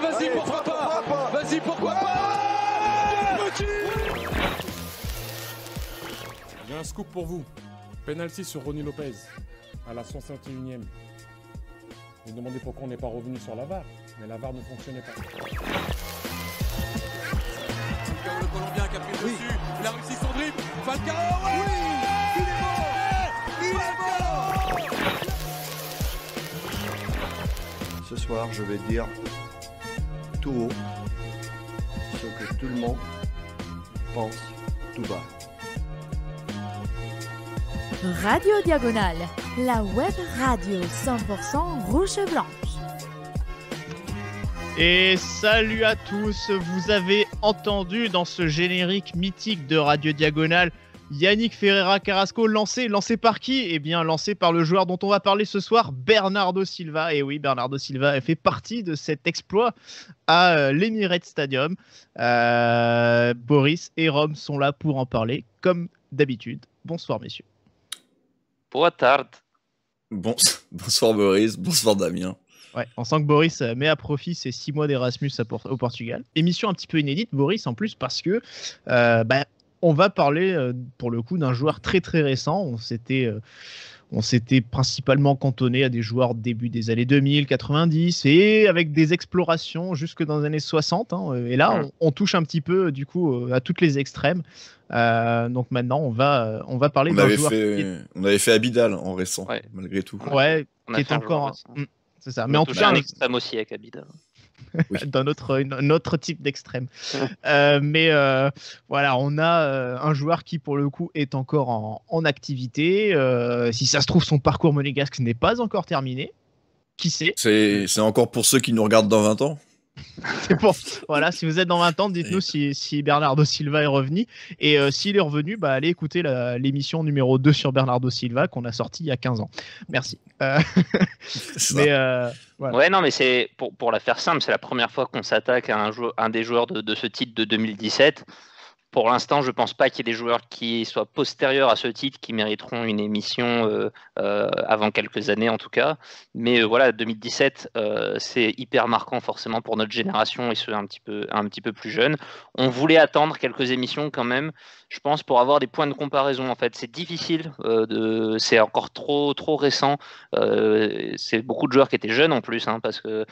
vas-y, pourquoi pas, Vas-y, pourquoi Il pas J'ai un scoop pour vous. Penalty sur Ronnie Lopez à la 61 e Vous demandez pourquoi on n'est pas revenu sur la VAR, mais la VAR ne fonctionnait pas. Le Colombien qui a pris le dessus, il a son dribble. oui il est Ce soir, je vais dire haut ce que tout le monde pense tout bas. Radio Diagonale, la web radio 100% rouge blanche. Et salut à tous, vous avez entendu dans ce générique mythique de Radio Diagonale Yannick Ferreira Carrasco, lancé, lancé par qui Eh bien, lancé par le joueur dont on va parler ce soir, Bernardo Silva. Et oui, Bernardo Silva fait partie de cet exploit à euh, l'Emirates Stadium. Euh, Boris et Rome sont là pour en parler, comme d'habitude. Bonsoir, messieurs. Bonsoir. bonsoir, Boris. Bonsoir, Damien. Ouais, on sent que Boris euh, met à profit ses six mois d'Erasmus au Portugal. Émission un petit peu inédite, Boris, en plus, parce que bah, on va parler euh, pour le coup d'un joueur très très récent. On s'était euh, on s'était principalement cantonné à des joueurs début des années 2000, 90 et avec des explorations jusque dans les années 60. Hein, euh, et là, on, touche un petit peu du coup à toutes les extrêmes. donc maintenant, on va on va parler. On, avait, joueur fait, on avait fait Abidal en récent, malgré tout. Ouais, on qui est encore. C'est ça. Mais en tout cas, un extrême aussi avec Abidal. d'un autre, type d'extrême. Euh, mais euh, voilà, on a euh, un joueur qui, pour le coup, est encore en, en activité. si ça se trouve, son parcours monégasque n'est pas encore terminé. Qui sait C'est encore pour ceux qui nous regardent dans 20 ans Voilà, si vous êtes dans 20 ans, dites-nous si, Bernardo Silva est revenu. Et euh, s'il est revenu, bah, allez écouter l'émission numéro 2 sur Bernardo Silva qu'on a sorti il y a 15 ans. Merci. Euh, euh, ouais, non, mais c'est pour, pour, la faire simple, c'est la première fois qu'on s'attaque à un, un, des joueurs de, de ce titre de 2017 pour l'instant, je ne pense pas qu'il y ait des joueurs qui soient postérieurs à ce titre qui mériteront une émission euh, euh, avant quelques années en tout cas. Mais euh, voilà, 2017, c'est hyper marquant forcément pour notre génération et ceux un petit peu, un petit peu plus jeunes. On voulait attendre quelques émissions quand même, je pense, pour avoir des points de comparaison. En fait, c'est difficile, de... c'est encore trop, trop récent. c'est beaucoup de joueurs qui étaient jeunes en plus, hein, parce que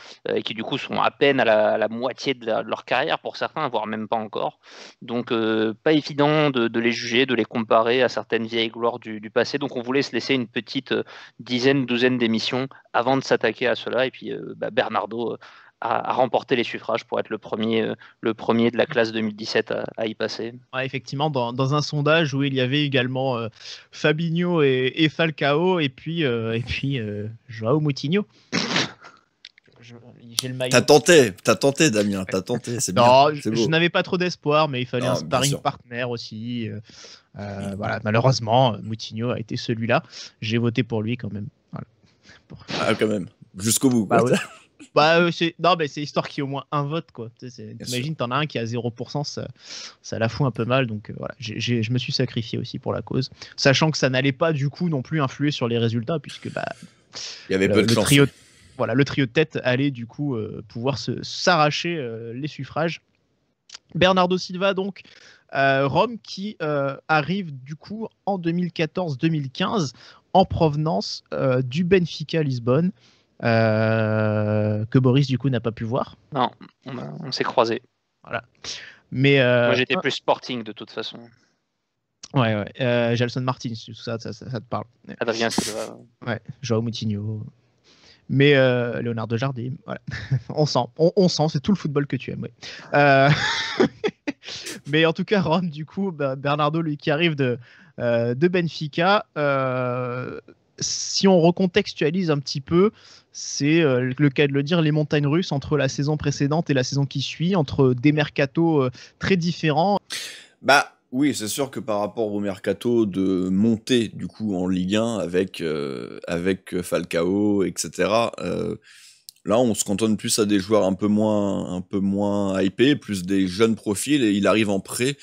qui du coup sont à peine à la, moitié de, de, leur carrière pour certains, voire même pas encore. Donc euh, pas évident de, les juger, de les comparer à certaines vieilles gloires du, passé. Donc on voulait se laisser une petite euh, dizaine, douzaine d'émissions avant de s'attaquer à cela. Et puis euh, bah, Bernardo a, remporté les suffrages pour être le premier, le premier de la classe 2017 à, y passer. effectivement, dans, un sondage où il y avait également Fabinho et, Falcao et puis, et puis Joao Moutinho j'ai le maillot. T'as tenté, t'as tenté, Damien, t'as tenté. C'est je n'avais pas trop d'espoir, mais il fallait un sparring partner aussi. Euh, euh, voilà, malheureusement, Moutinho a été celui-là. J'ai voté pour lui quand même. Ah, quand même, jusqu'au bout. Bah, bah euh, c'est... non, mais c'est histoire qu'il y ait au moins un vote, quoi. T'imagines, t'en as un qui a 0%, ça, ça la fout un peu mal. Donc voilà, je me suis sacrifié aussi pour la cause, sachant que ça n'allait pas du coup non plus influer sur les résultats, puisque bah. Il y avait le, peu de voilà, le trio de tête allait du coup euh, pouvoir s'arracher euh, les suffrages. Bernardo Silva, donc, euh, Rome qui arrive du coup en 2014-2015 en provenance du Benfica Lisbonne, que Boris du coup n'a pas pu voir. Non, on, s'est croisés. Voilà. Mais, Moi j'étais plus sporting de toute façon. Ouais, ouais. Jelson Martins, tout ça, ça, ça te parle. Adrien Silva. Ouais, Joao Moutinho. Mais euh, Léonard de Jardim, voilà. on sent, on, sent, c'est tout le football que tu aimes. Euh, mais en tout cas, Rome, du coup, ben, Bernardo, lui, qui arrive de, euh, de Benfica, euh, si on recontextualise un petit peu, c'est le cas de le dire, les montagnes russes entre la saison précédente et la saison qui suit, entre des mercatos très différents. Bah, oui, c'est sûr que par rapport au mercato de monter du coup en Ligue 1 avec, euh, avec euh, Falcao, etc. Euh, là, on se cantonne plus à des joueurs un peu moins un peu moins hypés, plus des jeunes profils et il arrive en prêt.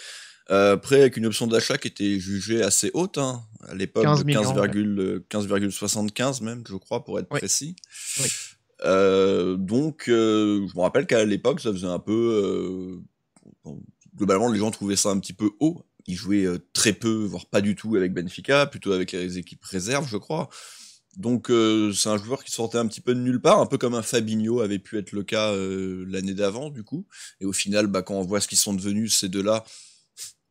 Euh, prêt avec une option d'achat qui était jugée assez haute hein, à l'époque, 15,75 même, je crois, pour être précis. donc, je me rappelle qu'à l'époque, ça faisait un peu globalement, les gens trouvaient ça un petit peu haut. Il jouait euh, très peu, voire pas du tout avec Benfica, plutôt avec les équipes réserves, je crois. Donc euh, c'est un joueur qui sortait un petit peu de nulle part, un peu comme un Fabinho avait pu être le cas euh, l'année d'avant du coup. Et au final, bah, quand on voit ce qu'ils sont devenus ces deux-là,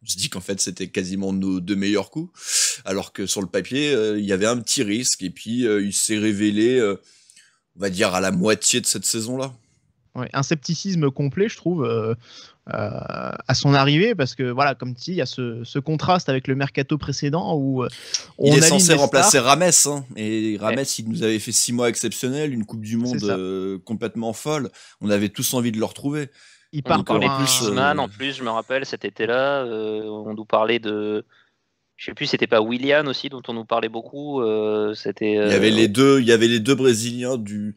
on se dit qu'en fait c'était quasiment nos deux meilleurs coups. Alors que sur le papier, il y avait un petit risque et puis il s'est révélé, on va dire à la moitié de cette saison-là un scepticisme complet, je trouve, euh, euh, à son arrivée, parce que voilà, comme tu dis, il y a ce, contraste avec le mercato précédent où euh, on il est censé remplacer Rames, hein, et Rames, il nous avait fait six mois exceptionnels, une Coupe du Monde complètement folle. On avait tous envie de le retrouver. Il part par les un... plus Man, en plus, je me rappelle cet été-là, on nous parlait de je sais plus, c'était pas Willian aussi dont on nous parlait beaucoup. c'était. Il y avait les deux, il y avait les deux brésiliens du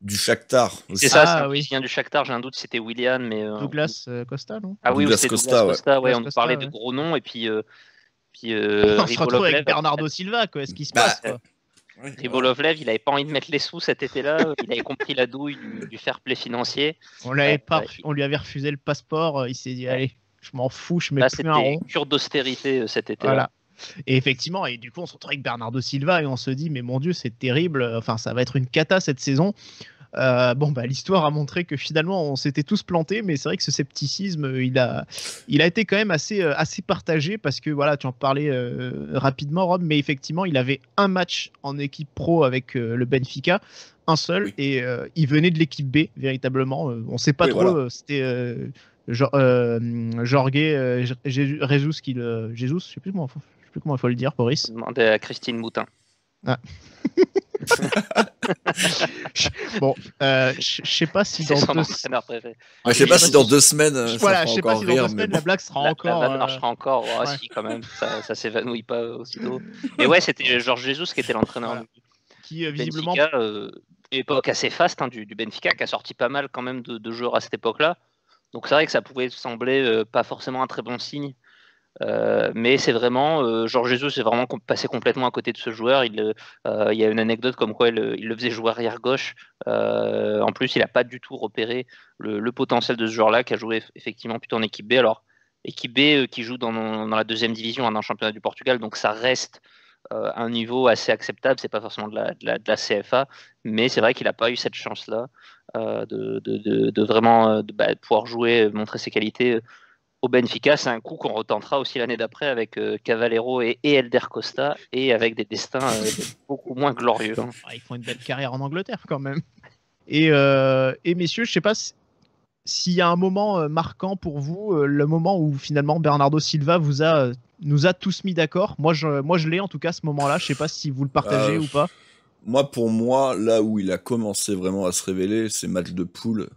du Shakhtar. C'est ça, ah, oui. du Shakhtar, j'ai un doute, c'était William, mais... Euh, Douglas euh, Costa, non Ah oui, Douglas Costa, Douglas ouais. on parlait de gros noms, et puis... Euh, on se retrouve avec Bernardo Silva, quoi, ce qui se bah, passe, quoi. Ribolovlev, il avait pas envie de mettre les sous cet été-là. il avait compris la douille du, fair play financier. On, l'avait pas, on lui avait refusé le passeport. Il s'est dit, allez, je m'en fous, je mets Là, c'est un rond. Cure d'austérité cet été. -là. Et effectivement, et du coup, on se retrouve avec Bernardo Silva et on se dit, mais mon Dieu, c'est terrible. Enfin, ça va être une cata cette saison. Euh, bon, bah, l'histoire a montré que finalement, on s'était tous plantés, mais c'est vrai que ce scepticisme, il a, il a été quand même assez, euh, assez partagé parce que voilà, tu en parlais euh, rapidement, Rob, mais effectivement, il avait un match en équipe pro avec le Benfica, un seul, et il venait de l'équipe B, véritablement. on sait pas trop, c'était. Jorge, Jésus qui le. Jésus, je sais plus comment sais plus comment il faut le dire, Boris. Demandez à Christine Moutin. Ah. bon, euh, je sais pas si dans deux... sais pas, si dans deux semaines, ça voilà, je sais pas si dans deux semaines la blague sera encore. La blague euh, marchera encore, si quand même, ça, ça s'évanouit pas aussitôt. Mais ouais, c'était euh, Georges Jesus qui était l'entraîneur. Qui euh, visiblement époque assez faste hein, du, Benfica, qui a sorti pas mal quand même de, de joueurs à cette époque-là. Donc c'est vrai que ça pouvait sembler pas forcément un très bon signe euh, mais c'est vraiment, Georges euh, Jesus est vraiment passé complètement à côté de ce joueur. Il, euh, il y a une anecdote comme quoi il, le faisait jouer arrière gauche. en plus, il n'a pas du tout repéré le, potentiel de ce joueur-là qui a joué effectivement plutôt en équipe B. Alors, équipe B qui joue dans, la deuxième division, hein, dans le championnat du Portugal, donc ça reste un niveau assez acceptable. C'est pas forcément de la, de la, CFA, mais c'est vrai qu'il n'a pas eu cette chance-là de, vraiment bah, pouvoir jouer, montrer ses qualités au Benfica, c'est un coup qu'on retentera aussi l'année d'après avec euh, Cavalero et, Elder Costa et avec des destins euh, beaucoup moins glorieux. Ah, ils font une belle carrière en Angleterre quand même. Et, euh, messieurs, je sais pas s'il y a un moment marquant pour vous, le moment où finalement Bernardo Silva vous a, nous a tous mis d'accord. Moi, je, moi, je l'ai en tout cas ce moment-là. Je sais pas si vous le partagez ou pas. Moi, pour moi, là où il a commencé vraiment à se révéler, c'est match de poule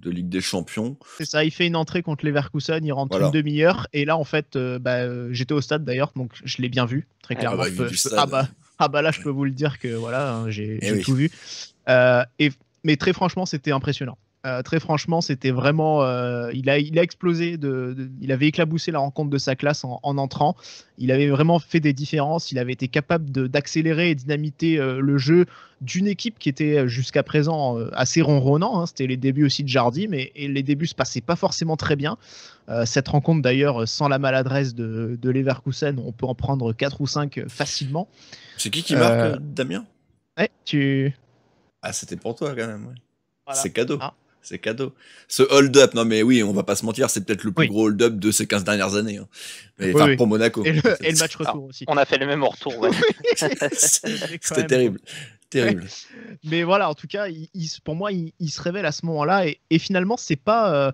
de Ligue des Champions. C'est ça, il fait une entrée contre les Leverkusen, il rentre une demi-heure. Et là, en fait, euh, bah, euh, j'étais au stade d'ailleurs, donc je l'ai bien vu, très ah clairement. Bah, euh, ah, bah, ah bah, là, je peux vous le dire que voilà, hein, j'ai eh tout vu. et, mais très franchement, c'était impressionnant. Euh, très franchement, c'était vraiment. Euh, il, a, il a explosé, il avait éclaboussé la rencontre de sa classe en, entrant. Il avait vraiment fait des différences. Il avait été capable d'accélérer et dynamiter euh, le jeu d'une équipe qui était jusqu'à présent assez ronronnant. Hein. C'était les débuts aussi de Jardim, mais et les débuts se passaient pas forcément très bien. cette rencontre, d'ailleurs, sans la maladresse de, de, Leverkusen, on peut en prendre 4 ou 5 facilement. C'est qui qui marque, Damien tu. Ah, c'était pour toi quand même. C'est cadeau. Ah. C'est cadeau. Ce hold-up, non mais oui, on va pas se mentir, c'est peut-être le plus gros hold-up de ces 15 dernières années. Hein. pour Monaco. Et le, match retour aussi. On a fait le même retour. C'était terrible. Terrible. Mais voilà, en tout cas, pour moi, il, se révèle à ce moment-là. Et, finalement, c'est pas euh,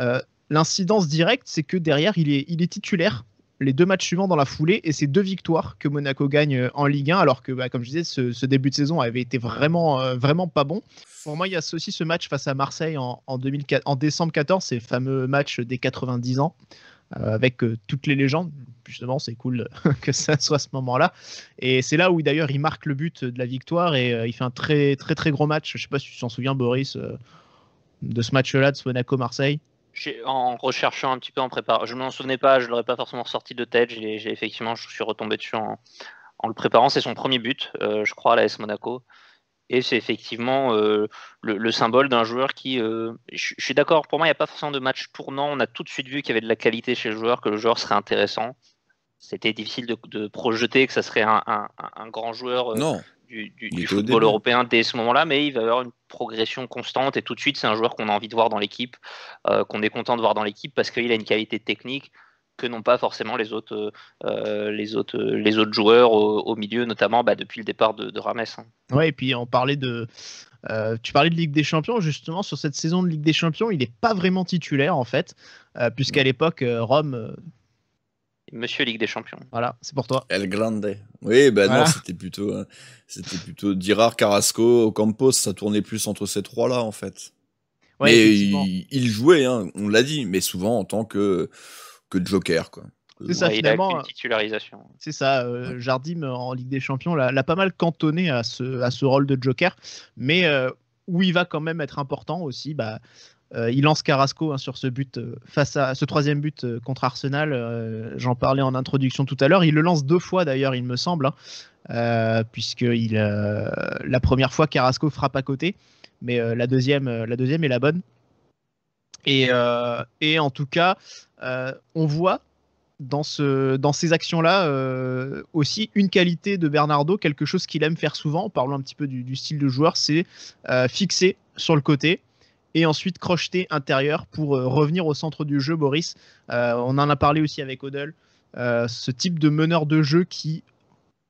euh, l'incidence directe, c'est que derrière, il est titulaire les deux matchs suivants dans la foulée et c'est deux victoires que Monaco gagne euh, en Ligue 1 alors que bah, comme je disais ce, début de saison avait été vraiment euh, vraiment pas bon. Pour moi il y a aussi ce match face à Marseille en, en décembre 14 ces fameux matchs des 90 ans euh, avec toutes les légendes justement c'est cool que ça soit ce moment-là et c'est là où d'ailleurs il marque le but de la victoire et il fait un très très très gros match je sais pas si tu t'en souviens Boris de ce match-là de Monaco Marseille en recherchant un petit peu en préparant, je ne m'en souvenais pas, je ne l'aurais pas forcément sorti de tête. J'ai effectivement, je suis retombé dessus en, le préparant. C'est son premier but, euh, je crois, à s Monaco. Et c'est effectivement euh, le, symbole d'un joueur qui. Euh, je, suis d'accord, pour moi, il n'y a pas forcément de match tournant. On a tout de suite vu qu'il y avait de la qualité chez le joueur, que le joueur serait intéressant. C'était difficile de, projeter que ça serait un, un grand joueur. non, du, football européen dès ce moment-là, mais il va y avoir une progression constante et tout de suite c'est un joueur qu'on a envie de voir dans l'équipe, euh, qu'on est content de voir dans l'équipe parce qu'il a une qualité technique que n'ont pas forcément les autres, euh, les autres, les autres joueurs au, milieu, notamment bah, depuis le départ de, de Rames. Oui hein. Ouais, et puis on parlait de, euh, tu parlais de Ligue des Champions, justement, sur cette saison de Ligue des Champions, il n'est pas vraiment titulaire, en fait, puisqu'à l'époque, Rome Monsieur Ligue des Champions. Voilà, c'est pour toi. El Grande. Oui, ben non, c'était plutôt, hein, c'était plutôt Carrasco, Campos, ça tournait plus entre ces trois-là en fait. Ouais, mais il, jouait, hein, on l'a dit, mais souvent en tant que, que joker quoi. C'est ça, ouais, titularisation. C'est ça, euh, Jardim euh, en Ligue des Champions l'a pas mal cantonné à ce, à ce rôle de joker, mais euh, où il va quand même être important aussi, bah, euh, il lance Carrasco hein, sur ce but euh, face à ce troisième but euh, contre Arsenal. J'en parlais en introduction tout à l'heure. Il le lance deux fois d'ailleurs, il me semble, hein, puisque il, la première fois Carrasco frappe à côté, mais la deuxième, la deuxième est la bonne. Et, en tout cas, on voit dans, ce, dans ces actions-là aussi une qualité de Bernardo, quelque chose qu'il aime faire souvent, En parlant un petit peu du, style de joueur, c'est fixer sur le côté, et ensuite crocheter intérieur pour euh, revenir au centre du jeu, Boris. Euh, on en a parlé aussi avec Odell. Euh, ce type de meneur de jeu qui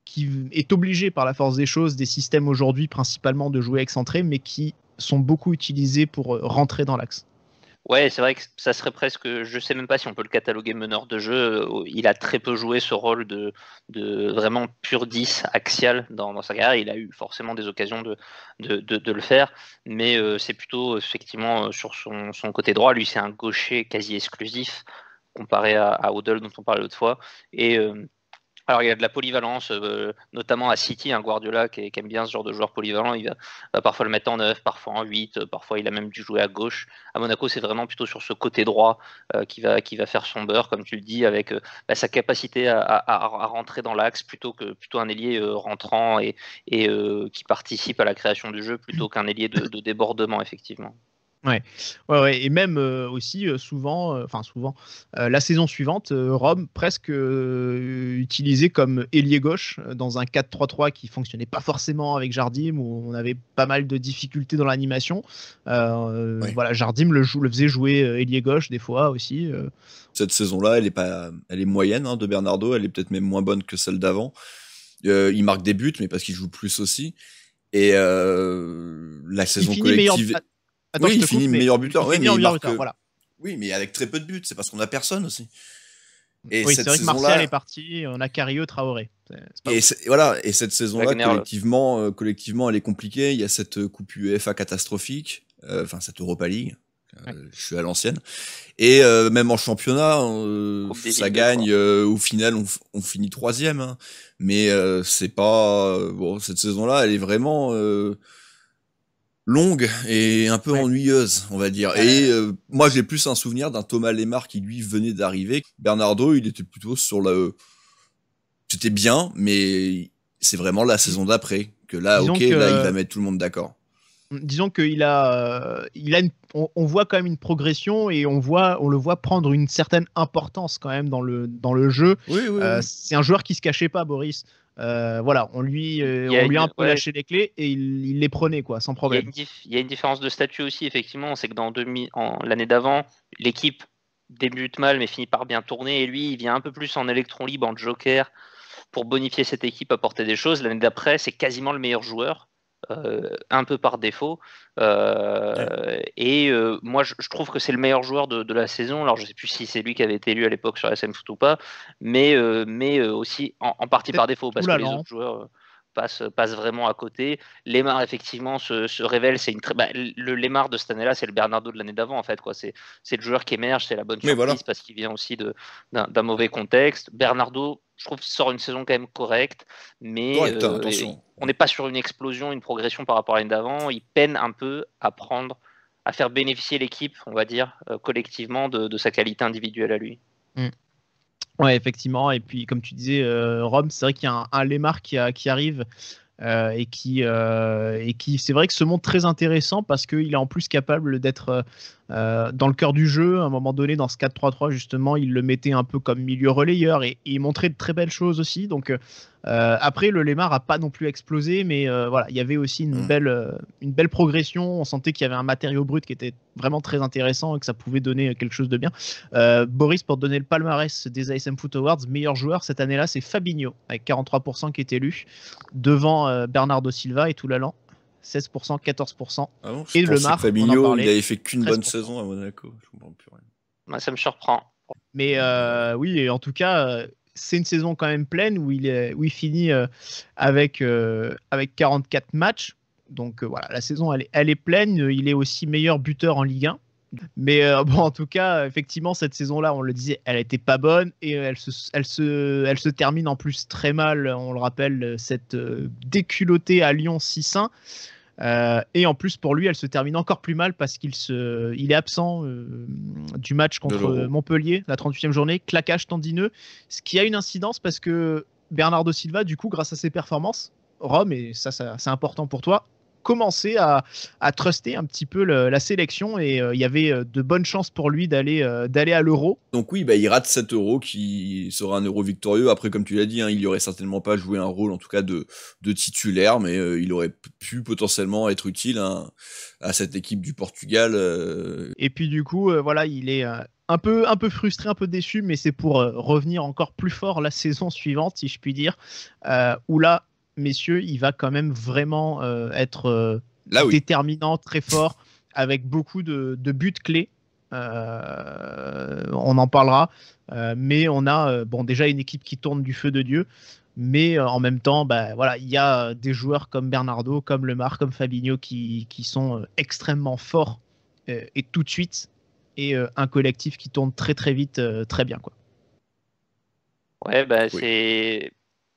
qui est obligé par la force des choses des systèmes aujourd'hui principalement de jouer excentré, mais qui sont beaucoup utilisés pour rentrer dans l'axe. Ouais, c'est vrai que ça serait presque, je sais même pas si on peut le cataloguer meneur de jeu. Euh, il a très peu joué ce rôle de, vraiment pur 10 axial dans, sa carrière. Il a eu forcément des occasions de, de, le faire, mais euh, c'est plutôt effectivement euh, sur son, côté droit. Lui, c'est un gaucher quasi exclusif comparé à, à Odell dont on parlait l'autre fois. Et alors il y a de la polyvalence, euh, notamment à City, un hein, Guardiola qui, aime bien ce genre de joueur polyvalent, il va, parfois le mettre en 9, parfois en 8, euh, parfois il a même dû jouer à gauche. À Monaco, c'est vraiment plutôt sur ce côté droit euh, qui, va, qui va faire son beurre, comme tu le dis, avec bah, sa capacité à, rentrer dans l'axe plutôt que plutôt un ailier rentrant et, qui participe à la création du jeu plutôt qu'un ailier de débordement, effectivement. Ouais. ouais, ouais, et même euh, aussi euh, souvent, euh, enfin souvent, la saison suivante, Rome presque utilisé comme ailier gauche dans un 4-3-3 qui fonctionnait pas forcément avec Jardim où on avait pas mal de difficultés dans l'animation. Voilà, Jardim le, le faisait jouer ailier gauche des fois aussi. Cette saison-là, elle est pas, elle est moyenne hein, de Bernardo, elle est peut-être même moins bonne que celle d'avant. il marque des buts, mais parce qu'il joue plus aussi. Et la saison collective oui, il finit meilleur buteur. voilà. Euh, oui, mais avec très peu de buts, c'est parce qu'on a personne aussi. Et oui, c'est vrai que Martial est parti, on a Cario, Traoré. et voilà, et cette saison-là, collectivement, euh, collectivement, elle est compliquée. Il y a cette euh, Coupe UEFA catastrophique, enfin cette Europa League. Je suis à l'ancienne. Et même en championnat, ça gagne. au final, on, finit troisième. Hein. Mais c'est pas bon. Cette saison-là, elle est vraiment longue et un peu ennuyeuse, on va dire. Et euh. Euh, moi, j'ai plus un souvenir d'un Thomas Lemar qui lui venait d'arriver. Bernardo, il était plutôt sur la. Euh, c'était bien, mais c'est vraiment la saison d'après que là, ok, là, il va mettre tout le monde d'accord. Disons qu'il a, il a on, voit quand même une progression et on voit, on le voit prendre une certaine importance quand même dans le dans le jeu. C'est un joueur qui se cachait pas, Boris. Euh, voilà, on lui, euh, on lui a un peu lâché les clés et il, les prenait quoi, sans problème. Il y, a une différence de statut aussi, effectivement, c'est que dans en... l'année d'avant, l'équipe débute mal mais finit par bien tourner et lui, il vient un peu plus en électron libre, en joker, pour bonifier cette équipe, apporter des choses. L'année d'après, c'est quasiment le meilleur joueur. Euh, un peu par défaut. Euh, et euh, moi, je, trouve que c'est le meilleur joueur de, la saison. Alors, je sais plus si c'est lui qui avait été élu à l'époque sur SM Foot ou pas, mais, mais aussi en, en partie par défaut, parce que les hein. autres joueurs passe, passe vraiment à côté. Lemar, effectivement, se, révèle. C'est une très, bah, le Lemar de cette année-là, c'est le Bernardo de l'année d'avant, en fait. Quoi. C'est, le joueur qui émerge, c'est la bonne surprise parce qu'il vient aussi de, d'un, mauvais contexte. Bernardo, je trouve, sort une saison quand même correcte, mais euh, on n'est pas sur une explosion, une progression par rapport à l'année d'avant. Il peine un peu à prendre, à faire bénéficier l'équipe, on va dire, euh, collectivement, de, sa qualité individuelle à lui. Mm. Ouais, effectivement. Et puis, comme tu disais, euh, Rome, c'est vrai qu'il y a un, Lemar qui, arrive. Euh, et qui, euh, et qui c'est vrai que se montre très intéressant parce qu'il est en plus capable d'être euh, dans le cœur du jeu, à un moment donné, dans ce 4-3-3, justement, il le mettait un peu comme milieu relayeur et, il montrait de très belles choses aussi. Donc, euh, euh, après, le Lemar a pas non plus explosé, mais voilà, il y avait aussi une, mm. belle, une belle progression. On sentait qu'il y avait un matériau brut qui était vraiment très intéressant et que ça pouvait donner quelque chose de bien. Boris, pour donner le palmarès des ASM Foot Awards, meilleur joueur cette année-là, c'est Fabinho, avec 43% qui est élu, devant Bernardo Silva et tout l'allant. 16%, 14%. Ah et le Mar, il n'avait fait qu'une bonne saison à Monaco. Je comprends plus rien. ça me surprend. Mais euh, oui, en tout cas, euh, c'est une saison quand même pleine où il, est, finit euh, avec, avec 44 matchs. Donc voilà, la saison, elle, elle, est pleine. Il est aussi meilleur buteur en Ligue 1. Mais bon, en tout cas, effectivement, cette saison-là, on le disait, elle n'était pas bonne et elle se, elle, se, elle se termine en plus très mal. On le rappelle, cette déculottée à Lyon 6-1. Euh, et en plus, pour lui, elle se termine encore plus mal parce qu'il se, il est absent euh, du match contre euh, Montpellier, la 38e journée, claquage tendineux, ce qui a une incidence parce que Bernardo Silva, du coup, grâce à ses performances, Rome, et ça c'est important pour toi, commencé à, à truster un petit peu la sélection et euh, il y avait euh, de bonnes chances pour lui d'aller euh, d'aller à l'euro. Donc oui, bah, il rate cet Euro qui sera un euro victorieux. Après, comme tu l'as dit, hein, il n'y aurait certainement pas joué un rôle en tout cas de, de titulaire, mais il aurait pu potentiellement être utile hein, à cette équipe du Portugal. Et puis du coup, voilà, il est un peu, un peu frustré, un peu déçu, mais c'est pour revenir encore plus fort la saison suivante, si je puis dire, où là, messieurs, il va quand même vraiment euh, être euh, déterminant, très fort, avec beaucoup de, buts clés. Euh, on en parlera. mais on a bon, déjà une équipe qui tourne du feu de Dieu. Mais en même temps, bah, voilà, il y a des joueurs comme Bernardo, comme Lemar, comme Fabinho qui, sont extrêmement forts et tout de suite. Et un collectif qui tourne très très vite, très bien. Quoi. Ouais, bah, c'est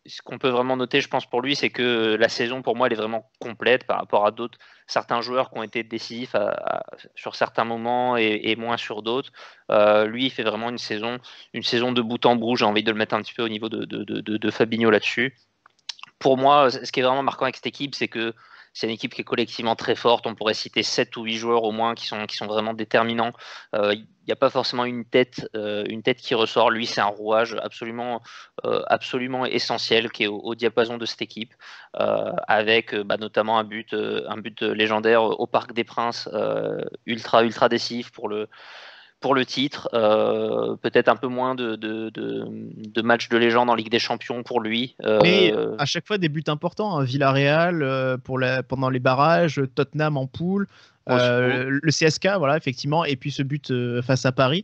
ce qu'on peut vraiment noter, je pense, pour lui, c'est que la saison, pour moi, elle est vraiment complète par rapport à d'autres, certains joueurs qui ont été décisifs sur certains moments et, moins sur d'autres. Euh, lui, il fait vraiment une saison, une saison de bout en bout. J'ai envie de le mettre un petit peu au niveau de, de, de Fabinho là-dessus. Pour moi, ce qui est vraiment marquant avec cette équipe, c'est que c'est une équipe qui est collectivement très forte. On pourrait citer 7 ou 8 joueurs au moins qui sont, qui sont vraiment déterminants. Euh, il n'y a pas forcément une tête, euh, une tête qui ressort. Lui, c'est un rouage absolument, euh, absolument essentiel qui est au, diapason de cette équipe, avec bah, notamment un but, un but légendaire au Parc des Princes, ultra, ultra décisif pour le pour le titre. Euh, peut-être un peu moins de, de, de, matchs de légende en Ligue des Champions pour lui. Mais euh, à chaque fois des buts importants. Hein. Villarreal euh, pour la, pendant les barrages, Tottenham en poule. le CSK, voilà, effectivement, et puis ce but face à Paris.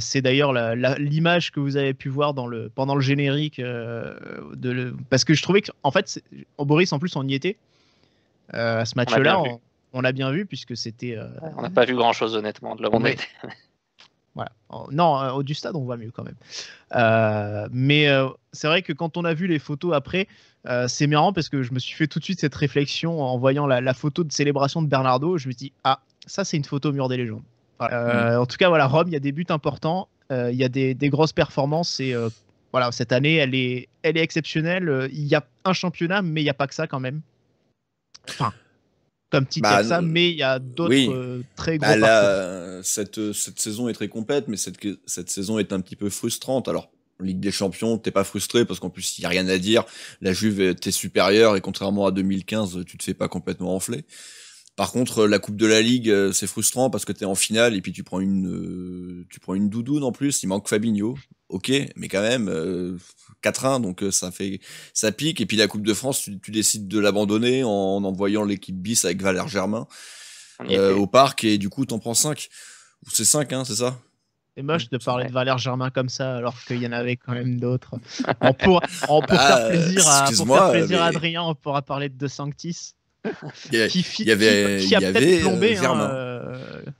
c'est d'ailleurs l'image que vous avez pu voir dans le, pendant le générique. De parce que je trouvais que, en fait, en Boris, en plus, on y était à ce match-là on l'a bien vu puisque c'était. Euh, on n'a pas vu grand chose honnêtement de la où voilà. Non, euh, au du stade, on voit mieux quand même. Euh, mais c'est vrai que quand on a vu les photos après, c'est marrant parce que je me suis fait tout de suite cette réflexion en voyant la, photo de célébration de Bernardo. Je me dis ah ça c'est une photo mur des légendes. Mm. En tout cas voilà Rome, il y a des buts importants, il y a des, grosses performances et voilà cette année elle est elle est exceptionnelle. Il y a un championnat mais il n'y a pas que ça quand même. Enfin un petit bah, mais il y a d'autres euh, très bah, gros. Euh, cette, euh, cette saison est très complète, mais cette, cette saison est un petit peu frustrante. Alors, Ligue des Champions, t'es pas frustré parce qu'en plus il n'y a rien à dire. La Juve t'es supérieure et contrairement à 2015, tu te fais pas complètement enfler. Par contre, la Coupe de la Ligue, c'est frustrant parce que t'es en finale et puis tu prends une, tu prends une doudoune en plus. Il manque Fabinho, ok, mais quand même, 4-1, donc euh, ça fait ça pique. Et puis la Coupe de France, tu, décides de l'abandonner en, envoyant l'équipe bis avec Valère Germain euh, au parc et du coup t'en prends 5. C'est 5, hein, c'est ça c'est moche de parler de Valère Germain comme ça alors qu'il y en avait quand même d'autres. pour, bah, faire plaisir, à, Adrien, on pourra parler de De Sanctis. y, qui, avait, a peut-être euh, plombé. Hein,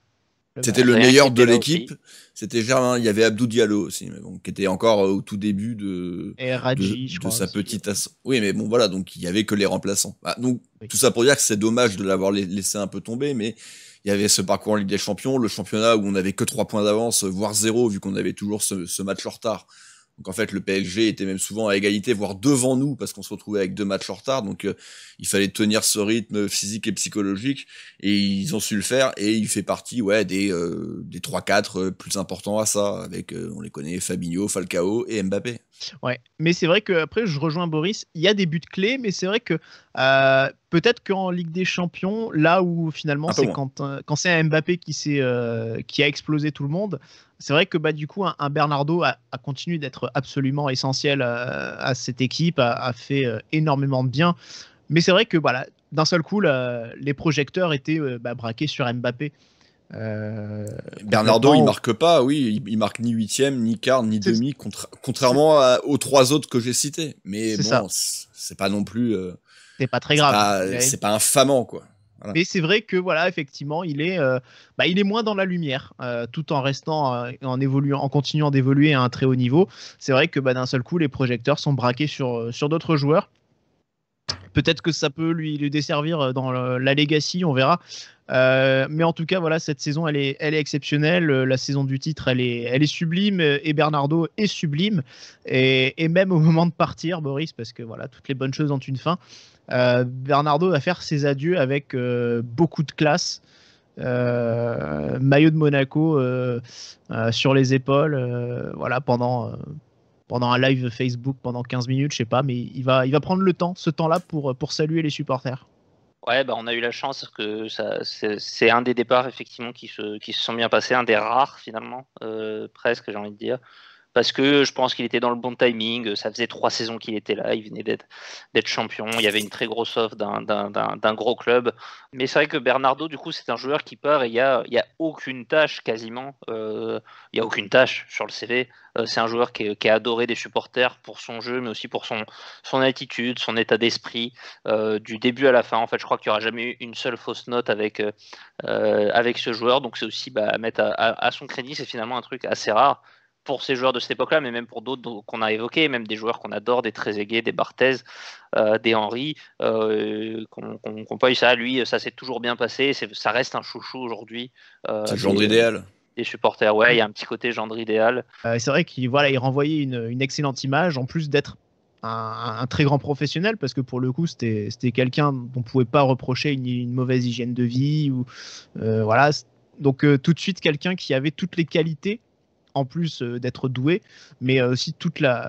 c'était le meilleur de l'équipe. C'était Germain. Il y avait Abdou Diallo aussi, mais bon, qui était encore euh, au tout début de, je sa petite. Oui, mais bon, voilà. Donc, il y avait que les remplaçants. Bah, donc, tout ça pour dire que c'est dommage de l'avoir laissé un peu tomber, mais il y avait ce parcours en Ligue des Champions, le championnat où on n'avait que trois points d'avance, voire zéro, vu qu'on avait toujours ce, ce match en retard. Donc en fait, le PSG était même souvent à égalité, voire devant nous, parce qu'on se retrouvait avec deux matchs en retard. Donc euh, il fallait tenir ce rythme physique et psychologique, et ils ont su le faire. Et il fait partie, ouais, des euh, des trois quatre euh, plus importants à ça, avec on les connaît Fabinho, Falcao et Mbappé. Ouais, mais c'est vrai qu'après, je rejoins Boris, il y a des buts clés, mais c'est vrai que euh, peut-être qu'en Ligue des Champions, là où finalement c'est euh, quand, c'est un Mbappé qui, euh, qui a explosé tout le monde, c'est vrai que bah, du coup, un, Bernardo a, continué d'être absolument essentiel à, cette équipe, a, fait énormément de bien. Mais c'est vrai que voilà, d'un seul coup, les projecteurs étaient bah, braqués sur Mbappé. Euh, Bernardo, il marque pas, oui, il, marque ni huitième, ni quart, ni demi, contrairement aux trois autres que j'ai cités. Mais bon, c'est pas non plus. Euh, c'est pas très grave. C'est pas, infamant, quoi. Mais c'est vrai que voilà, effectivement, il est, euh, bah, il est moins dans la lumière, tout en restant, en évoluant, en continuant d'évoluer à un très haut niveau. C'est vrai que bah, d'un seul coup, les projecteurs sont braqués sur sur d'autres joueurs. Peut-être que ça peut lui, desservir euh, dans euh, la legacy, on verra. Euh, mais en tout cas, voilà, cette saison, elle est, exceptionnelle. La saison du titre, elle est, sublime. Et Bernardo est sublime. Et, même au moment de partir, Boris, parce que voilà, toutes les bonnes choses ont une fin. Bernardo va faire ses adieux avec beaucoup de classe. maillot de Monaco sur les épaules, voilà pendant pendant un live Facebook pendant 15 minutes, je sais pas, mais il va, il va prendre le temps, ce temps-là, pour, pour saluer les supporters. Ouais, bah on a eu la chance que c'est un des départs effectivement qui se, qui se sont bien passés, un des rares finalement, euh, presque j'ai envie de dire parce que je pense qu'il était dans le bon timing. Ça faisait trois saisons qu'il était là, il venait d'être champion. Il y avait une très grosse offre d'un gros club. Mais c'est vrai que Bernardo, du coup, c'est un joueur qui part et il n'y a, aucune tâche quasiment. Euh, il n'y a aucune tâche sur le CV. Euh, c'est un joueur qui a adoré des supporters pour son jeu, mais aussi pour son, attitude, son état d'esprit, euh, du début à la fin. En fait, je crois qu'il n'y aura jamais eu une seule fausse note avec, ce joueur. Donc, c'est aussi bah, à mettre à son crédit. C'est finalement un truc assez rare pour ces joueurs de cette époque-là, mais même pour d'autres qu'on a évoqués, même des joueurs qu'on adore, des Trezeguet, des Barthez, euh, des Henry, euh, qu'on qu ça, lui, ça s'est toujours bien passé, ça reste un chouchou aujourd'hui. Euh, c'est le genre idéal des supporters. Ouais, il y a un petit côté gendre idéal. Euh, c'est vrai qu'il voilà, il renvoyait une, excellente image, en plus d'être un, très grand professionnel, parce que pour le coup, c'était quelqu'un dont on ne pouvait pas reprocher une, mauvaise hygiène de vie. Ou, voilà. Donc tout de suite, quelqu'un qui avait toutes les qualités en plus euh, d'être doué, mais euh, aussi toute euh,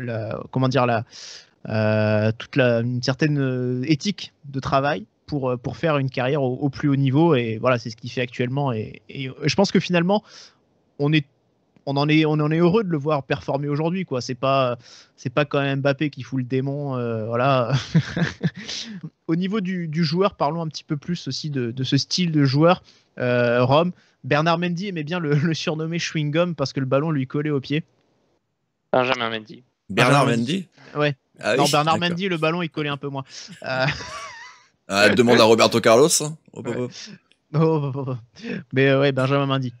la, comment dire la, toute une certaine éthique de travail pour, pour faire une carrière au, plus haut niveau. Et voilà, c'est ce qu'il fait actuellement. Et, je pense que finalement, on est on en, est, on en est heureux de le voir performer aujourd'hui. quoi. C'est pas, c'est pas quand même Mbappé qui fout le démon. voilà. au niveau du, joueur, parlons un petit peu plus aussi de, de ce style de joueur. Rome, Bernard Mendy aimait bien le, surnommé surnommer Chewing Gum parce que le ballon lui collait au pied. Benjamin Mendy. Bernard, Mendy Ouais. Ah non, Bernard Mendy, le ballon, il collait un peu moins. Euh, ah, elle demande à Roberto Carlos. Hein, oh, oh, oh, oh, Mais euh, ouais, Benjamin Mendy.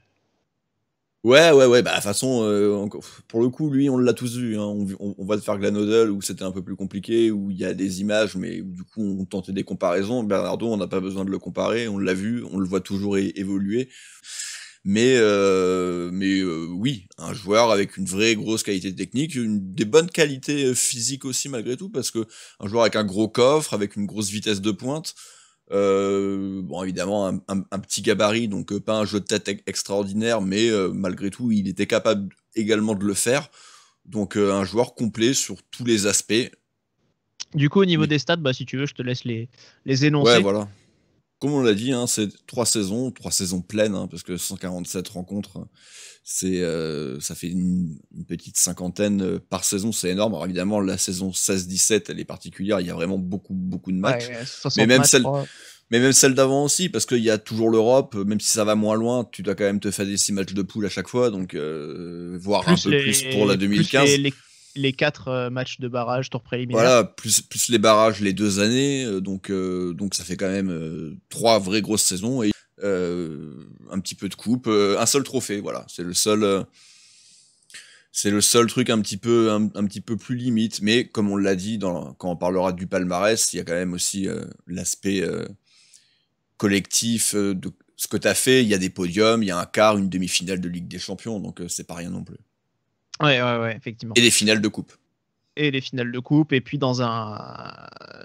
Ouais, ouais, ouais. Bah, de toute façon, euh, pour le coup, lui, on l'a tous vu. Hein. On, on, va te faire Glanodel où c'était un peu plus compliqué, où il y a des images, mais du coup, on tentait des comparaisons. Bernardo, on n'a pas besoin de le comparer. On l'a vu, on le voit toujours évoluer. Mais, euh, mais euh, oui, un joueur avec une vraie grosse qualité technique, des bonnes qualités physiques aussi malgré tout, parce que un joueur avec un gros coffre, avec une grosse vitesse de pointe, euh, bon, évidemment, un, petit gabarit, donc euh, pas un jeu de tête extraordinaire, mais euh, malgré tout, il était capable également de le faire. Donc, un joueur complet sur tous les aspects. Du coup, au niveau des stats, bah, si tu veux, je te laisse les, les énoncer. Ouais, voilà comme on l'a dit, hein, c'est trois saisons, trois saisons pleines, hein, parce que 147 rencontres, c'est, euh, ça fait une, petite cinquantaine euh, par saison, c'est énorme. Alors évidemment, la saison 16-17, elle est particulière, il y a vraiment beaucoup, beaucoup de matchs. mais, même celle, mais même d'avant aussi, parce qu'il y a toujours l'Europe, même si ça va moins loin, tu dois quand même te faire des six matchs de poule à chaque fois, donc euh, voir voire un peu plus pour la 2015 les quatre euh, matchs de barrage, tour préliminaire. Voilà, plus, les barrages les deux années, euh, donc, euh, donc ça fait quand même trois vraies grosses saisons et un petit peu de coupe, un seul trophée, voilà, c'est le seul. c'est le seul truc un petit peu un, petit peu plus limite, mais comme on l'a dit dans, quand on parlera du palmarès, il y a quand même aussi l'aspect collectif de ce que tu as fait. Il y a des podiums, il y a un quart, une demi-finale de Ligue des Champions, donc c'est pas rien non plus. Ouais, ouais, ouais, effectivement. Et les finales de coupe. Et les finales de coupe, et puis dans un,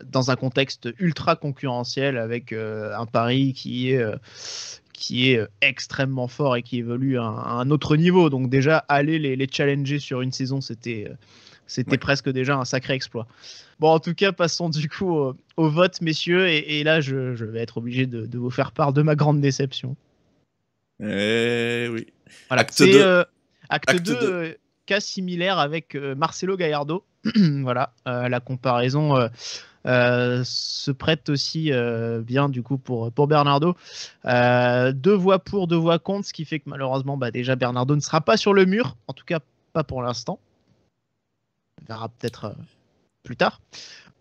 dans un contexte ultra concurrentiel avec euh, un Paris qui est, euh, qui est euh, extrêmement fort et qui évolue à, un, autre niveau. Donc déjà, aller les, challenger sur une saison, c'était... c'était presque déjà un sacré exploit. Bon, en tout cas, passons du coup au, vote, messieurs. Et, là, je, vais être obligé de, vous faire part de ma grande déception. Eh oui. acte 2. acte, 2, cas similaire avec euh, Marcelo Gallardo. voilà, euh, la comparaison. Euh, se prête aussi bien du coup pour, pour Bernardo. deux voix pour, deux voix contre, ce qui fait que malheureusement, bah, déjà Bernardo ne sera pas sur le mur, en tout cas pas pour l'instant. On verra peut-être plus tard.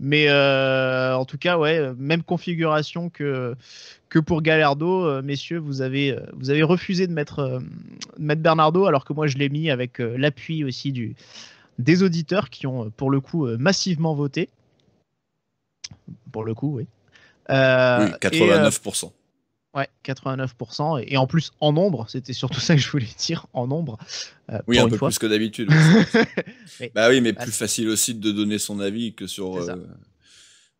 Mais euh, en tout cas, ouais, même configuration que, que pour Galardo, euh, messieurs, vous avez, euh, vous avez refusé de mettre, Bernardo, alors que moi, je l'ai mis avec l'appui aussi des auditeurs qui ont, pour le coup, massivement voté. Pour le coup, oui. 89%. Ouais, 89%. Et, en plus, en nombre, c'était surtout ça que je voulais dire, en nombre. Euh, oui, un peu plus que d'habitude. Bah oui, mais plus facile aussi de donner son avis que sur, euh,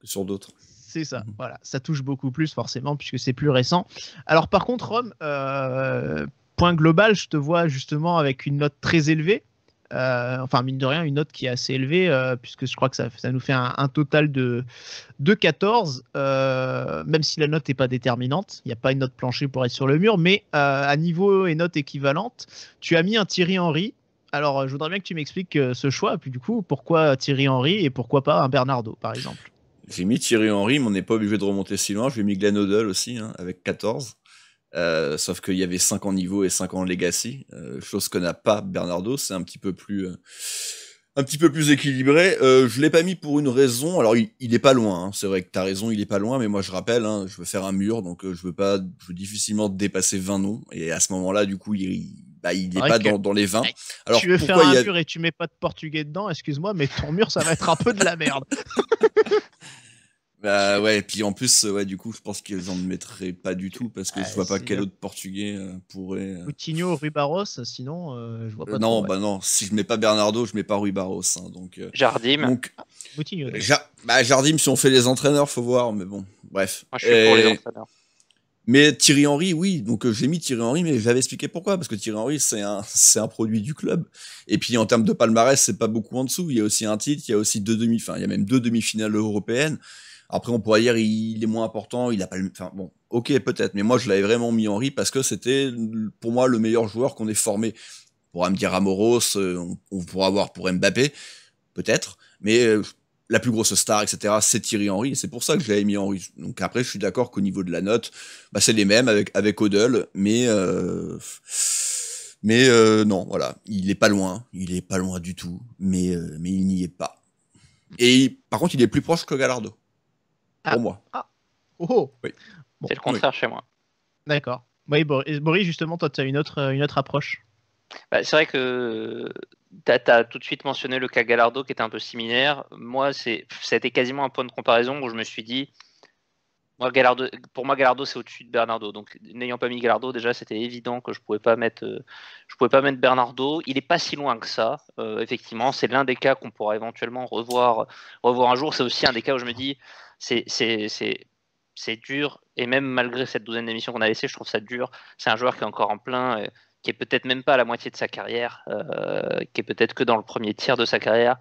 sur d'autres. C'est ça, mhm. voilà. Ça touche beaucoup plus, forcément, puisque c'est plus récent. Alors, par contre, Rome, euh, point global, je te vois justement avec une note très élevée. Euh, enfin, mine de rien, une note qui est assez élevée, euh, puisque je crois que ça, nous fait un, total de, de 14, euh, même si la note n'est pas déterminante. Il n'y a pas une note planchée pour être sur le mur, mais à niveau et note équivalente, tu as mis un Thierry Henry. Alors, je voudrais bien que tu m'expliques ce choix, puis du coup, pourquoi Thierry Henry et pourquoi pas un Bernardo, par exemple J'ai mis Thierry Henry, mais on n'est pas obligé de remonter si loin. J'ai mis Glenn Odell aussi, hein, avec 14. Euh, sauf qu'il y avait 5 ans niveau et 5 ans legacy, euh, chose que n'a pas Bernardo, c'est un petit peu plus euh, un petit peu plus équilibré. je l'ai pas mis pour une raison. Alors il, n'est est pas loin, hein. c'est vrai que t'as raison, il est pas loin, mais moi je rappelle, hein, je veux faire un mur, donc je veux pas, je veux difficilement dépasser 20 noms. Et à ce moment-là, du coup, il, bah, il pas dans, les 20. Alors, tu veux faire un mur et tu mets pas de portugais dedans, excuse-moi, mais ton mur, ça va être un peu de la merde. Bah ouais, et puis en plus, euh, ouais, du coup, je pense qu'ils en mettraient pas du tout parce que ah, je vois pas quel autre Portugais euh, pourrait. Boutinho Coutinho, Rui Barros, sinon euh, je vois pas. non, bah non. Si je mets pas Bernardo, je mets pas Rui Barros, hein, donc. Jardim. Donc. Ah, Coutinho. bah Jardim, si on fait les entraîneurs, faut voir, mais bon, bref. je suis pour les entraîneurs. Mais Thierry Henry, oui, donc j'ai mis Thierry Henry, mais j'avais expliqué pourquoi, parce que Thierry Henry, c'est un, c'est un produit du club. Et puis en termes de palmarès, c'est pas beaucoup en dessous. Il y a aussi un titre, il y a aussi deux demi, enfin, il y a même deux demi-finales européennes. Après, on pourrait dire il est moins important, il n'a pas le. Enfin bon, ok peut-être, mais moi je l'avais vraiment mis Henri parce que c'était pour moi le meilleur joueur qu'on ait formé. On pourra me dire Amoros, euh, on, on pourra avoir pour Mbappé, peut-être, mais euh, la plus grosse star, etc., c'est Thierry Henry, et c'est pour ça que je l'avais mis Henri. Donc après, je suis d'accord qu'au niveau de la note, bah, c'est les mêmes avec, avec Odell, mais, euh, mais non, voilà, il n'est pas loin, il est pas loin du tout, mais, mais il n'y est pas. Et par contre, il est plus proche que Gallardo. Ah. Pour moi. Ah. Oh, oh. C'est le contraire chez moi. D'accord. Boris, justement, toi, tu as une autre, euh, une autre approche. Bah, c'est vrai que euh, tu as, tout de suite mentionné le cas Gallardo qui était un peu similaire. Moi, ça c'était quasiment un point de comparaison où je me suis dit, pour moi, Gallardo, c'est au-dessus de Bernardo. Donc, n'ayant pas mis Gallardo, déjà, c'était évident que je ne pouvais, pas mettre, euh, je pouvais pas mettre Bernardo. Il n'est pas si loin que ça, euh, effectivement. C'est l'un des cas qu'on pourra éventuellement revoir, revoir un jour. C'est aussi un des cas où je me dis, c'est dur. Et même malgré cette douzaine d'émissions qu'on a laissées, je trouve ça dur. C'est un joueur qui est encore en plein, euh, qui est peut-être même pas à la moitié de sa carrière, qui est peut-être que dans le premier tiers de sa carrière.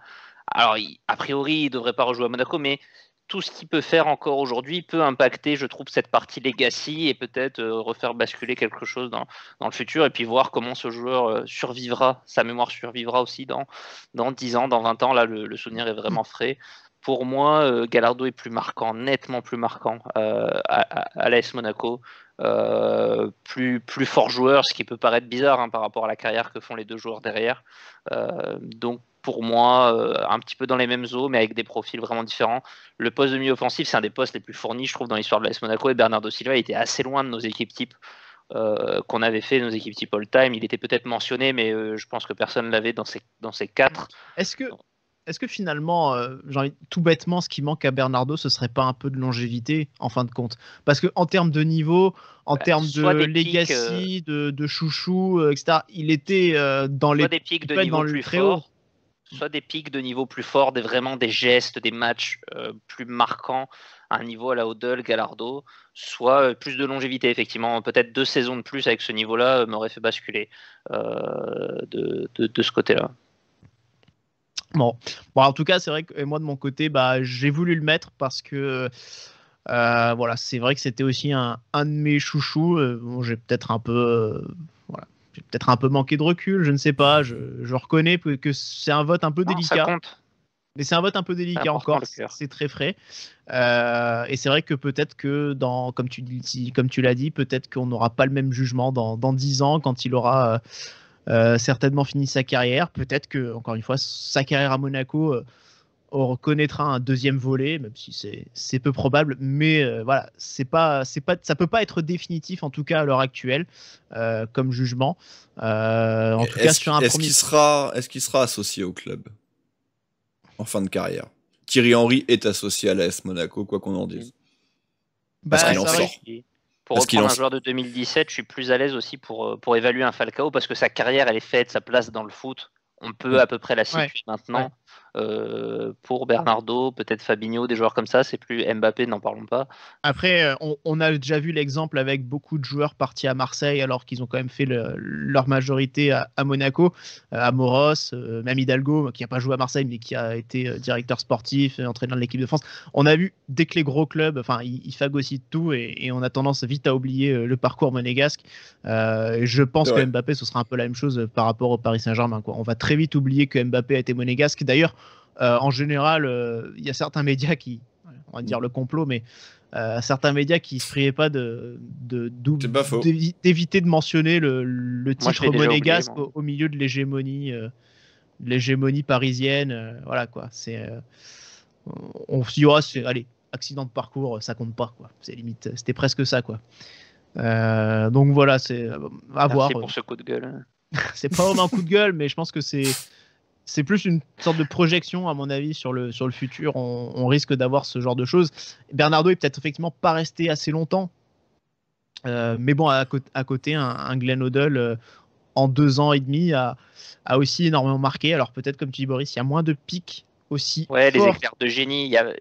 Alors, a priori, il ne devrait pas rejouer à Monaco, mais tout ce qu'il peut faire encore aujourd'hui peut impacter, je trouve, cette partie legacy et peut-être euh, refaire basculer quelque chose dans, le futur et puis voir comment ce joueur euh, survivra, sa mémoire survivra aussi dans, dans 10 ans, dans 20 ans. Là, le, souvenir est vraiment frais. Pour moi, Galardo euh, Gallardo est plus marquant, nettement plus marquant à, l'AS Monaco. plus, plus fort joueur, ce qui peut paraître bizarre hein, par rapport à la carrière que font les deux joueurs derrière. donc pour moi, euh, un petit peu dans les mêmes eaux, mais avec des profils vraiment différents. Le poste de milieu offensif, c'est un des postes les plus fournis, je trouve, dans l'histoire de l'AS Monaco. Et Bernardo Silva était assez loin de nos équipes type euh, qu'on avait fait, nos équipes type all-time. Il était peut-être mentionné, mais euh, je pense que personne ne l'avait dans ces, dans ces quatre. Est-ce que, est-ce que finalement, tout bêtement, ce qui manque à Bernardo, ce serait pas un peu de longévité en fin de compte Parce que en termes de niveau, en bah, termes de legacy, de, chouchou, etc., il était dans les des de niveau plus très soit des pics de niveau plus fort des, vraiment des gestes, des matchs euh, plus marquants à un niveau à la Odell, Gallardo, soit euh, plus de longévité, effectivement. Peut-être deux saisons de plus avec ce niveau-là euh, m'aurait fait basculer de, ce côté-là. Bon. en tout cas, c'est vrai que moi, de mon côté, bah, j'ai voulu le mettre parce que. voilà, c'est vrai que c'était aussi un, un, de mes chouchous. Bon, j'ai peut-être un peu peut-être un peu manqué de recul, je ne sais pas. Je, reconnais que c'est un vote un peu délicat. Mais c'est un vote un peu délicat encore, c'est très frais. Euh, et c'est vrai que peut-être que, dans, comme tu, comme tu l'as dit, peut-être qu'on n'aura pas le même jugement dans, dans 10 ans quand il aura euh, euh, certainement fini sa carrière. Peut-être que, encore une fois, sa carrière à Monaco on reconnaîtra un deuxième volet, même si c'est peu probable. Mais euh, voilà, c'est pas, c'est pas, ça peut pas être définitif en tout cas à l'heure actuelle euh, comme jugement. Euh, en tout cas sur un est ce qu'il sera, est-ce qu'il sera associé au club en fin de carrière Thierry Henry est associé à l'AS Monaco, quoi qu'on en dise. Mmh. Bah, parce qu'il en sort. Pour parce un joueur de 2017, je suis plus à l'aise aussi pour, pour évaluer un Falcao parce que sa carrière elle est faite, sa place dans le foot, on peut mmh. à peu près la situer maintenant. Euh, pour Bernardo, peut-être Fabinho, des joueurs comme ça, c'est plus Mbappé, n'en parlons pas. Après, euh, on, a déjà vu l'exemple avec beaucoup de joueurs partis à Marseille alors qu'ils ont quand même fait leur majorité à, Monaco, à Moros, même Hidalgo, qui n'a pas joué à Marseille mais qui a été euh, directeur sportif, entraîneur de l'équipe de France. On a vu dès que les gros clubs, enfin, ils, ils fagocitent tout et, on a tendance vite à oublier le parcours monégasque. je pense que Mbappé, ce sera un peu la même chose par rapport au Paris Saint-Germain. On va très vite oublier que Mbappé a été monégasque. D'ailleurs, euh, en général, euh, il y a certains médias qui, on va dire le complot, mais euh, certains médias qui se priaient pas de, d'éviter de, mentionner le, titre monégasque au, milieu de l'hégémonie, parisienne. voilà quoi. C'est, on se dit oh, allez, accident de parcours, ça compte pas quoi. C'est limite, c'était presque ça quoi. donc voilà, c'est à voir. voir. pour ce coup de gueule. c'est pas vraiment un coup de gueule, mais je pense que c'est c'est plus une sorte de projection, à mon avis, sur le, sur le futur. On, risque d'avoir ce genre de choses. Bernardo est peut-être effectivement pas resté assez longtemps. Euh, mais bon, à, côté, un, Glen Glenn Odell euh, en deux ans et demi a, aussi énormément marqué. Alors peut-être, comme tu dis, Boris, il y a moins de pics aussi. Ouais, les éclairs de génie. A... Ouais.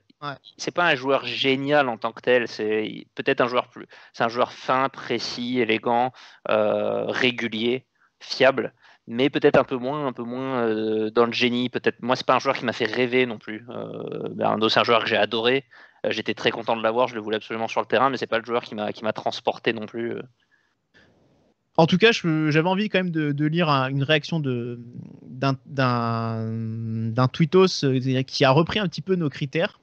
C'est pas un joueur génial en tant que tel. C'est peut-être un joueur plus. C'est un joueur fin, précis, élégant, euh, régulier, fiable mais peut-être un peu moins, un peu moins euh, dans le génie. Peut-être moi, c'est pas un joueur qui m'a fait rêver non plus. Euh, Bernardo, c'est un joueur que j'ai adoré. Euh, j'étais très content de l'avoir, je le voulais absolument sur le terrain, mais c'est pas le joueur qui m'a qui m'a transporté non plus. Euh. En tout cas, j'avais envie quand même de, lire une réaction d'un tweetos qui a repris un petit peu nos critères.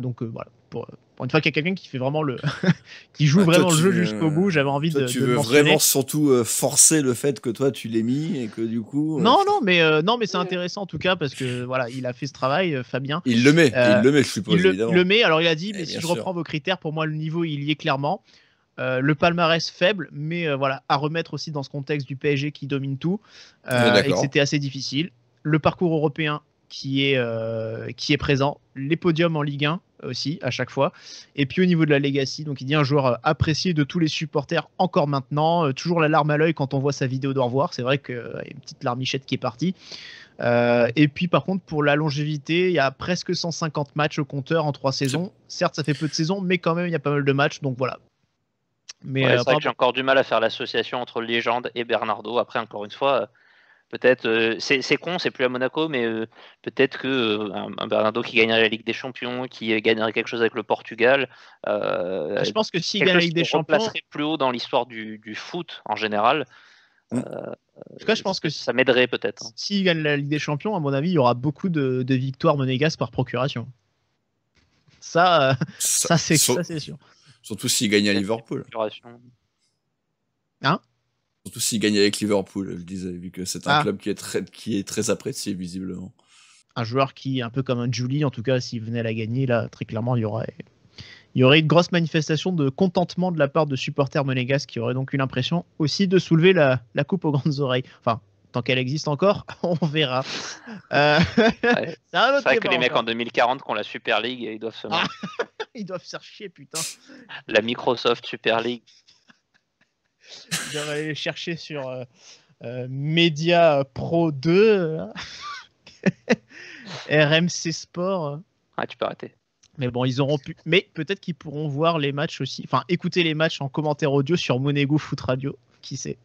donc voilà, pour, une fois qu'il y a quelqu'un qui fait vraiment le qui joue bah, vraiment le jeu jusqu'au bout j'avais envie de tu veux vraiment surtout euh, forcer le fait que toi tu l'es mis et que du coup euh, non non mais euh, non mais c'est intéressant en tout cas parce que voilà il a fait ce travail Fabien il le met il le met je suppose il le, met alors il a dit eh, mais si je reprends vos critères pour moi le niveau il y est clairement le palmarès faible, mais voilà, à remettre aussi dans ce contexte du PSG qui domine tout, et c'était assez difficile. Le parcours européen qui est, euh, qui est présent, les podiums en Ligue 1 aussi à chaque fois, et puis au niveau de la legacy, donc il dit un joueur euh, apprécié de tous les supporters encore maintenant, euh, toujours la larme à l'œil quand on voit sa vidéo d'au revoir, c'est vrai qu'il y a une petite larmichette qui est partie. et puis par contre pour la longévité, il y a presque 150 matchs au compteur en trois saisons. Certes ça fait peu de saisons, mais quand même il y a pas mal de matchs, donc voilà, mais c'est vrai que j'ai encore du mal à faire l'association entre légende et Bernardo. Après, encore une fois, Peut-être, euh, c'est con, c'est plus à Monaco, mais euh, peut-être que euh, un, Bernardo qui gagnerait la Ligue des Champions, qui gagnerait quelque chose avec le Portugal. je pense que s'il gagne la Ligue des Champions, placerait plus haut dans l'histoire du, foot en général. Mm. en tout cas, je pense que ça m'aiderait peut-être. Hein. S'il gagne la Ligue des Champions, à mon avis, il y aura beaucoup de, victoires monégasques par procuration. Ça, ça, ça c'est sûr. Surtout s'il gagne à Liverpool. Hein Surtout s'il gagnait avec Liverpool, je disais, vu que c'est un ah. club qui est, très, qui est très apprécié, visiblement. Un joueur qui, un peu comme un Julie, en tout cas, s'il venait à la gagner, là, très clairement, il y aurait, il y aurait une grosse manifestation de contentement de la part de supporters monégasques qui auraient donc eu l'impression aussi de soulever la, la coupe aux grandes oreilles. Enfin, tant qu'elle existe encore, on verra. Euh, c'est vrai que les mecs en 2040 qui ont la Super League, ils doivent se ah, ils doivent chercher, putain. La Microsoft Super League vais aller chercher sur euh, euh, Media Pro 2, hein. RMC Sport. Ah, tu peux arrêter. Mais bon, ils auront pu. Mais peut-être qu'ils pourront voir les matchs aussi. Enfin, écouter les matchs en commentaire audio sur Monego Foot Radio. Qui sait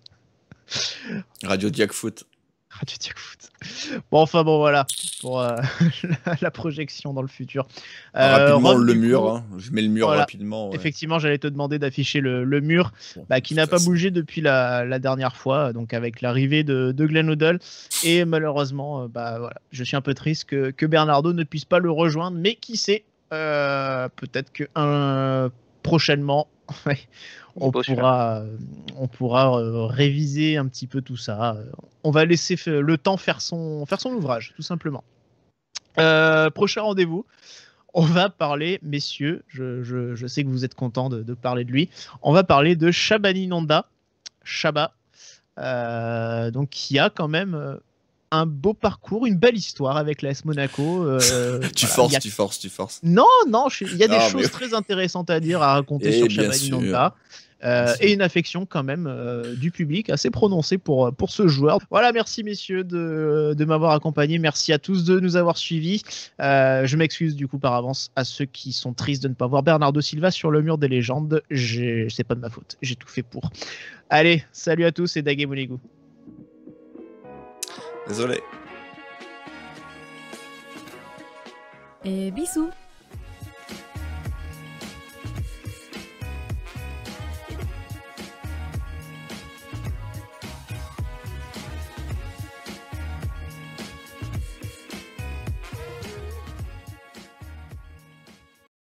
Radio Diac Foot. Bon, enfin, bon, voilà. Pour euh, la, projection dans le futur. Euh, rapidement, le mur. Hein. Je mets le mur rapidement. Effectivement, j'allais te demander d'afficher le, mur bah, qui n'a pas bougé depuis la, dernière fois, donc avec l'arrivée de, de Glenn Odell. Et malheureusement, euh, bah, voilà, je suis un peu triste que, Bernardo ne puisse pas le rejoindre, mais qui sait, peut-être que prochainement. Euh, on pourra, on euh, pourra réviser un petit peu tout ça. Euh, on va laisser le temps faire son, faire son ouvrage, tout simplement. prochain rendez-vous. On va parler, messieurs, je, sais que vous êtes contents de, parler de lui. On va parler de Shabaninanda, Shaba, donc qui a quand même un beau parcours, une belle histoire avec l'AS Monaco. Euh, tu forces, tu forces, tu forces. Non, non, il y a des ah, choses très intéressantes à dire, à raconter eh, sur chabani euh, et une affection quand même euh, du public assez prononcée pour, pour ce joueur. Voilà, merci messieurs de, m'avoir accompagné, merci à tous de nous avoir suivis. je m'excuse du coup par avance à ceux qui sont tristes de ne pas voir Bernardo Silva sur le mur des légendes. C'est pas de ma faute, j'ai tout fait pour. Allez, salut à tous et Dagué Désolé. Et bisous